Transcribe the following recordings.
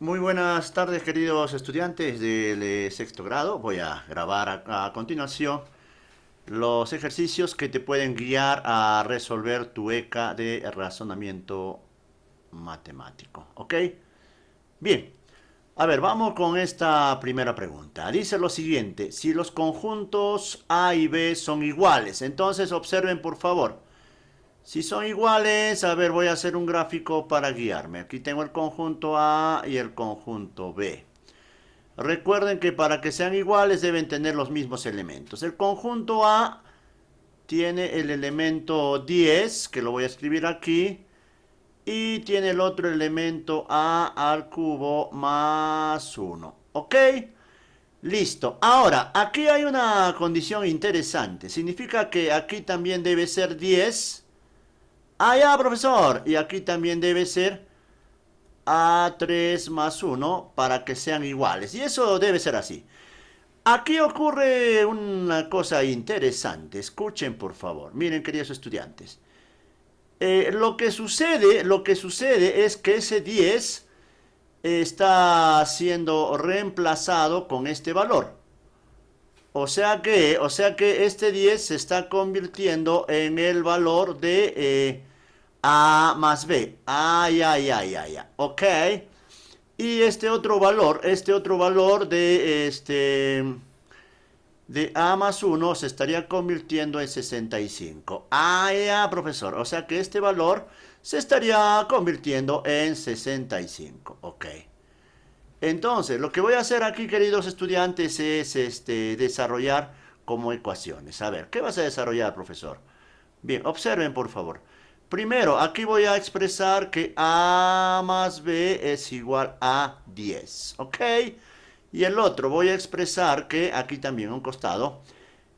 Muy buenas tardes queridos estudiantes del sexto grado. Voy a grabar a, continuación los ejercicios que te pueden guiar a resolver tu ECA de razonamiento matemático. ¿Ok? Bien. A ver, vamos con esta primera pregunta. Dice lo siguiente, si los conjuntos A y B son iguales, entonces observen por favor, si son iguales, a ver, voy a hacer un gráfico para guiarme. Aquí tengo el conjunto A y el conjunto B. Recuerden que para que sean iguales deben tener los mismos elementos. El conjunto A tiene el elemento 10, que lo voy a escribir aquí. Y tiene el otro elemento A al cubo más 1. ¿Ok? Listo. Ahora, aquí hay una condición interesante. Significa que aquí también debe ser 10 Ah, ya, profesor. Y aquí también debe ser A3 más 1 para que sean iguales. Y eso debe ser así. Aquí ocurre una cosa interesante. Escuchen, por favor. Miren, queridos estudiantes. Eh, lo que sucede, lo que sucede es que ese 10 está siendo reemplazado con este valor. O sea que, o sea que este 10 se está convirtiendo en el valor de eh, A más B. Ay, ay, ay, ay, ay. Ok. Y este otro valor, este otro valor de este de A más 1 se estaría convirtiendo en 65. Ah, ay, profesor. O sea que este valor se estaría convirtiendo en 65. Ok. Entonces, lo que voy a hacer aquí, queridos estudiantes, es este, desarrollar como ecuaciones. A ver, ¿qué vas a desarrollar, profesor? Bien, observen, por favor. Primero, aquí voy a expresar que A más B es igual a 10, ¿ok? Y el otro, voy a expresar que, aquí también un costado,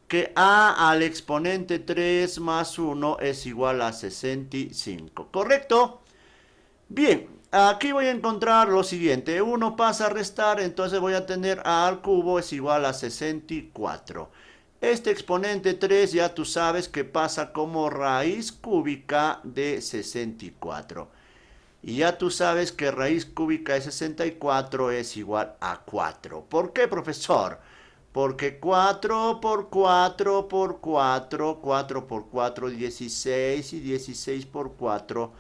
que A al exponente 3 más 1 es igual a 65, ¿correcto? Bien, Aquí voy a encontrar lo siguiente. 1 pasa a restar, entonces voy a tener a al cubo es igual a 64. Este exponente 3 ya tú sabes que pasa como raíz cúbica de 64. Y ya tú sabes que raíz cúbica de 64 es igual a 4. ¿Por qué, profesor? Porque 4 por 4 por 4, 4 por 4, 16 y 16 por 4,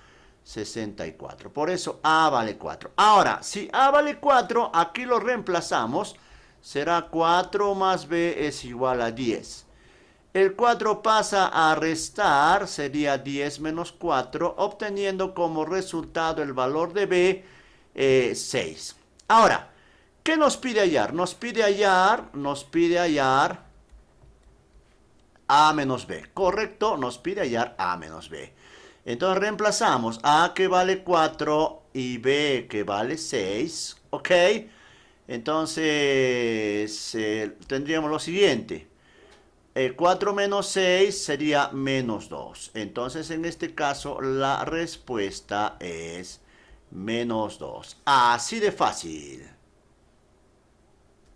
64. Por eso A vale 4. Ahora, si A vale 4, aquí lo reemplazamos. Será 4 más B es igual a 10. El 4 pasa a restar, sería 10 menos 4, obteniendo como resultado el valor de B, 6. Eh, Ahora, ¿qué nos pide hallar? Nos pide hallar, nos pide hallar A menos B, ¿correcto? Nos pide hallar A menos B. Entonces reemplazamos A que vale 4 y B que vale 6, ¿ok? Entonces eh, tendríamos lo siguiente. 4 eh, menos 6 sería menos 2. Entonces en este caso la respuesta es menos 2. Así de fácil.